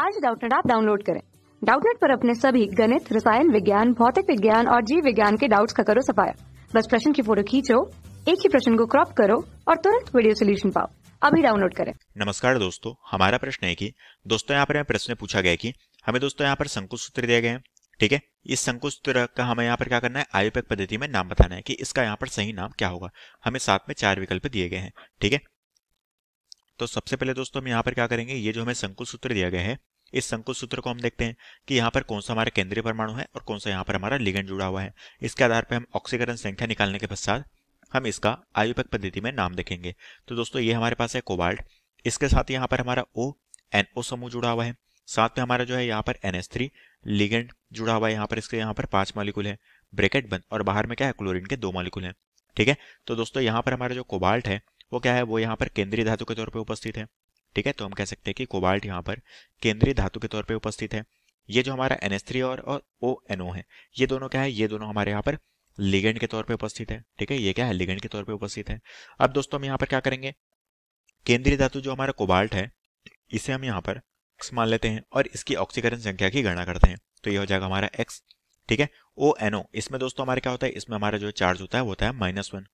आज डाउटनेट आप डाउनलोड करें डाउटनेट पर अपने सभी गणित रसायन विज्ञान भौतिक विज्ञान और जीव विज्ञान के डाउट्स का करो सफाया बस प्रश्न की फोटो खींचो एक ही प्रश्न को क्रॉप करो और तुरंत वीडियो सोल्यूशन पाओ अभी डाउनलोड करें नमस्कार दोस्तों हमारा प्रश्न है कि दोस्तों यहाँ पर प्रश्न पूछा गया की हमें दोस्तों यहाँ पर संकुच सूत्र दिया गया है ठीक है इस संकुच सूत्र का हमें यहाँ पर क्या करना है आयुपेक पद्धति में नाम बताना है कि इसका यहाँ पर सही नाम क्या होगा हमें साथ में चार विकल्प दिए गए हैं ठीक है तो सबसे पहले दोस्तों हम यहाँ पर क्या करेंगे ये जो हमें संकुच सूत्र दिया गया है इस संकुल सूत्र को हम देखते हैं कि यहाँ पर कौन सा हमारा केंद्रीय परमाणु है और कौन सा यहाँ पर हमारा लिगेंड जुड़ा हुआ है इसके आधार पर हम ऑक्सीकरण संख्या निकालने के पश्चात हम इसका आयुपक पद्धति में नाम देखेंगे तो दोस्तों ये हमारे पास है कोबाल्ट इसके साथ यहाँ पर हमारा ओ एन ओ समूह जुड़ा हुआ है साथ में हमारा जो है यहाँ पर एन एस थ्री लिगेंड जुड़ा हुआ है यहाँ पर इसके यहाँ पर पांच मालिकुल है ब्रेकेट बंद और बाहर में क्या है क्लोरीन के दो मालिकुल हैं ठीक है तो दोस्तों यहाँ पर हमारा जो कोबाल्ट है वो क्या है वो यहाँ पर केंद्रीय धातु के तौर पर उपस्थित है ठीक है तो हम कह सकते हैं कि कोबाल्ट यहाँ पर केंद्रीय धातु के तौर पर उपस्थित है ये जो हमारा एन और और ओ एनओ है ये दोनों क्या है ये दोनों हमारे यहाँ पर लिगेंड के तौर पे उपस्थित है ठीक है ये क्या है लिगेंड के तौर पे उपस्थित है अब दोस्तों हम यहाँ पर क्या करेंगे केंद्रीय धातु जो हमारा कोबाल्ट है इसे हम यहाँ पर एक्स मान लेते हैं और इसकी ऑक्सीकरण संख्या की गणना करते हैं तो ये हो जाएगा हमारा एक्स ठीक है ओ एनओ इसमें दोस्तों हमारे क्या होता है इसमें हमारा जो चार्ज होता है वो होता है माइनस वन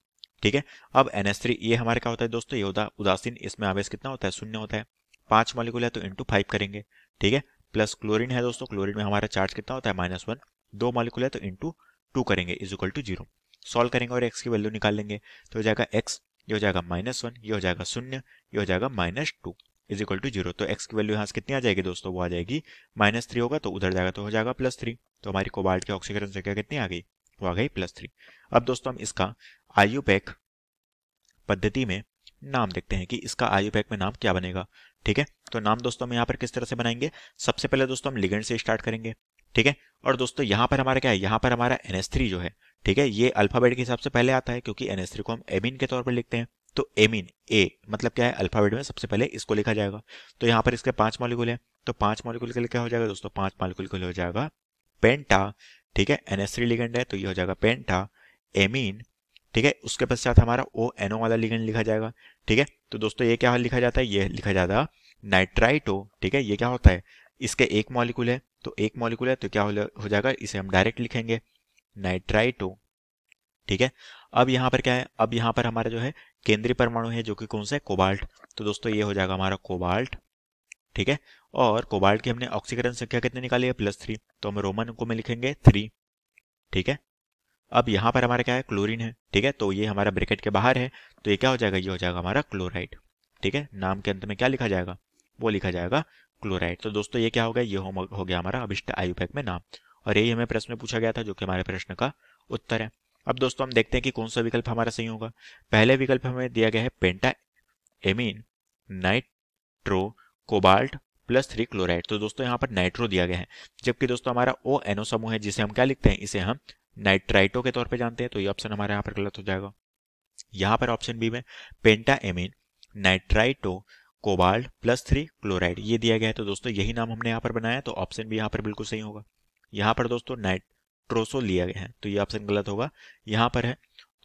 ठीक है अब एन एस थ्री ये हमारे क्या होता है दोस्तों ये होता है उदासीन इसमें आवेश कितना होता है शून्य होता है पांच मॉलिक्यूल है तो इंटू फाइव करेंगे ठीक है प्लस क्लोरीन है दोस्तों क्लोरीन में हमारा चार्ज कितना होता है माइनस वन दो मॉलिक्यूल है तो इंटू टू करेंगे is equal to zero solve करेंगे और एक्स की वैल्यू निकाल लेंगे तो हो जाएगा एक्स ये हो जाएगा माइनस वन ये हो जाएगा शून्य ये हो जाएगा minus two is equal to zero तो एक्स की वैल्यू यहाँ से कितनी आ जाएगी दोस्तों वो आ जाएगी माइनस थ्री होगा तो उधर जाएगा तो हो जाएगा प्लस थ्री तो हमारी कोबाल्ट के ऑक्सीकरण संख्या कितनी आ गई वो आ गई प्लस थ्री अब दोस्तों हम इसका आयु पैक पद्धति में नाम देखते हैं कि इसका आयु पैक में नाम क्या बनेगा ठीक है तो नाम दोस्तों हम यहाँ पर किस तरह से बनाएंगे सबसे पहले दोस्तों हम लिगेंड से स्टार्ट करेंगे ठीक है और दोस्तों यहाँ पर हमारा क्या है यहाँ पर हमारा एन जो है ठीक है ये अल्फाबेट के हिसाब से पहले आता है क्योंकि एन को हम एमिन के तौर पर लिखते हैं तो एमिन ए मतलब क्या है अल्फाबेट में सबसे पहले इसको लिखा जाएगा तो यहाँ पर इसके पांच मॉलिक्यूल है तो पांच मॉलिक्यूल के लिए क्या हो जाएगा दोस्तों पांच मॉलिक्यूल के लिए हो जाएगा पेंटा ठीक है एन लिगेंड है तो ये हो जाएगा पेंटा एमिन ठीक है उसके पश्चात हमारा ओ एनओ वाला लिगेंड लिखा जाएगा ठीक है तो दोस्तों ये क्या लिखा जाता है ये लिखा जाता है नाइट्राइटो ठीक है ये क्या होता है इसके एक मॉलिक्यूल है तो एक मॉलिक्यूल है तो क्या हो जाएगा इसे हम डायरेक्ट लिखेंगे नाइट्राइटो ठीक है अब यहाँ पर क्या है अब यहाँ पर हमारा जो है केंद्रीय परमाणु है जो कि कौन सा है कोबाल्ट तो दोस्तों ये हो जाएगा हमारा कोबाल्ट ठीक है और कोबाल्ट की हमने ऑक्सीकरण संख्या कितनी निकाली है प्लस थ्री तो हम रोमन को में लिखेंगे थ्री ठीक है अब यहाँ पर हमारा क्या है क्लोरीन है ठीक है तो ये हमारा ब्रिकेट के बाहर है तो ये क्या हो जाएगा ये हो जाएगा हमारा क्लोराइड ठीक है नाम के अंत में क्या लिखा जाएगा वो लिखा जाएगा क्लोराइड तो दोस्तों ये क्या हो गया ये हो, हो गया हमारा अभिष्ट आयु में नाम और यही हमें प्रश्न में पूछा गया था जो कि हमारे प्रश्न का उत्तर है अब दोस्तों हम देखते हैं कि कौन सा विकल्प हमारा सही होगा पहले विकल्प हमें दिया गया है penta amine nitro cobalt plus three chloride तो दोस्तों यहाँ पर नाइट्रो दिया गया है जबकि दोस्तों हमारा ओ एनो समूह है जिसे हम क्या लिखते हैं इसे हम नाइट्राइटो के तौर पे जानते हैं तो ये ऑप्शन हमारे यहाँ पर गलत हो जाएगा यहाँ पर ऑप्शन बी में penta amine nitrito cobalt plus three chloride ये दिया गया है तो दोस्तों यही नाम हमने यहाँ पर बनाया तो ऑप्शन भी यहाँ पर बिल्कुल सही होगा यहाँ पर दोस्तों नाइट्रोसो लिया गया है तो ये ऑप्शन गलत होगा यहाँ पर है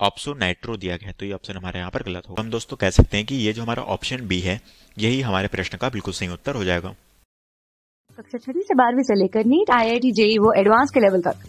ऑप्सो नाइट्रो दिया गया है तो ये ऑप्शन हमारे यहाँ पर गलत होगा हम दोस्तों कह सकते हैं कि ये जो हमारा ऑप्शन बी है यही हमारे प्रश्न का बिल्कुल सही उत्तर हो जाएगा कक्षा छठी से बारहवीं से लेकर NEET I I T JEE वो एडवांस के लेवल तक